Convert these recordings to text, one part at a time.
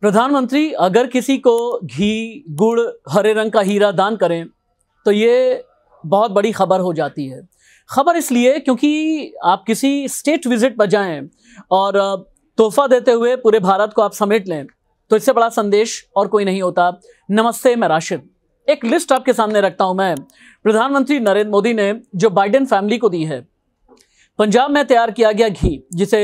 प्रधानमंत्री अगर किसी को घी गुड़ हरे रंग का हीरा दान करें तो ये बहुत बड़ी खबर हो जाती है खबर इसलिए क्योंकि आप किसी स्टेट विजिट पर जाएं और तोहफा देते हुए पूरे भारत को आप समेट लें तो इससे बड़ा संदेश और कोई नहीं होता नमस्ते मैं राशिद एक लिस्ट आपके सामने रखता हूं मैं प्रधानमंत्री नरेंद्र मोदी ने जो बाइडेन फैमिली को दी है पंजाब में तैयार किया गया घी जिसे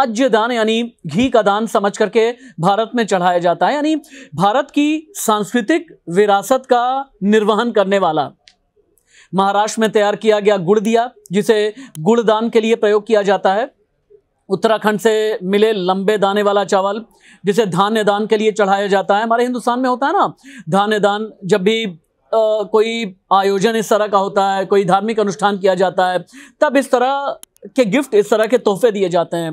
अज्य दान यानी घी का दान समझ करके भारत में चढ़ाया जाता है यानी भारत की सांस्कृतिक विरासत का निर्वहन करने वाला महाराष्ट्र में तैयार किया गया गुड़ दिया जिसे गुड़ दान के लिए प्रयोग किया जाता है उत्तराखंड से मिले लंबे दाने वाला चावल जिसे धान्य दान के लिए चढ़ाया जाता है हमारे हिंदुस्तान में होता है ना धान्य दान जब भी आ, कोई आयोजन इस तरह का होता है कोई धार्मिक अनुष्ठान किया जाता है तब इस तरह के गिफ्ट इस तरह के तोहफे दिए जाते हैं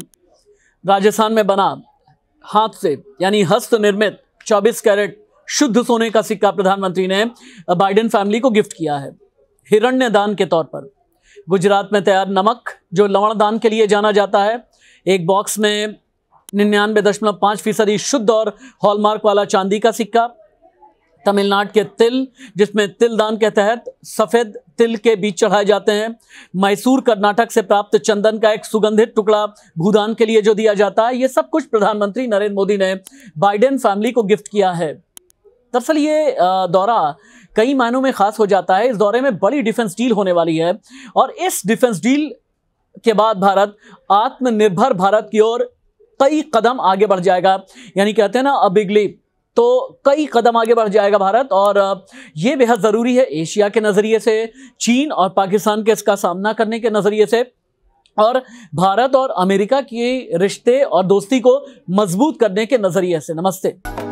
राजस्थान में बना हाथ से यानी हस्त निर्मित 24 कैरेट शुद्ध सोने का सिक्का प्रधानमंत्री ने बाइडेन फैमिली को गिफ्ट किया है हिरण्य दान के तौर पर गुजरात में तैयार नमक जो लवण दान के लिए जाना जाता है एक बॉक्स में निन्यानवे दशमलव पाँच फीसदी शुद्ध और हॉलमार्क वाला चांदी का सिक्का तमिलनाडु के तिल जिसमें तिल दान के तहत सफ़ेद तिल के बीच चढ़ाए जाते हैं मैसूर कर्नाटक से प्राप्त चंदन का एक सुगंधित टुकड़ा भूदान के लिए जो दिया जाता है ये सब कुछ प्रधानमंत्री नरेंद्र मोदी ने बाइडेन फैमिली को गिफ्ट किया है दरअसल ये दौरा कई मायनों में खास हो जाता है इस दौरे में बड़ी डिफेंस डील होने वाली है और इस डिफेंस डील के बाद भारत आत्मनिर्भर भारत की ओर कई कदम आगे बढ़ जाएगा यानी कहते हैं ना अबिगली तो कई कदम आगे बढ़ जाएगा भारत और ये बेहद ज़रूरी है एशिया के नज़रिए से चीन और पाकिस्तान के इसका सामना करने के नज़रिए से और भारत और अमेरिका की रिश्ते और दोस्ती को मजबूत करने के नज़रिए से नमस्ते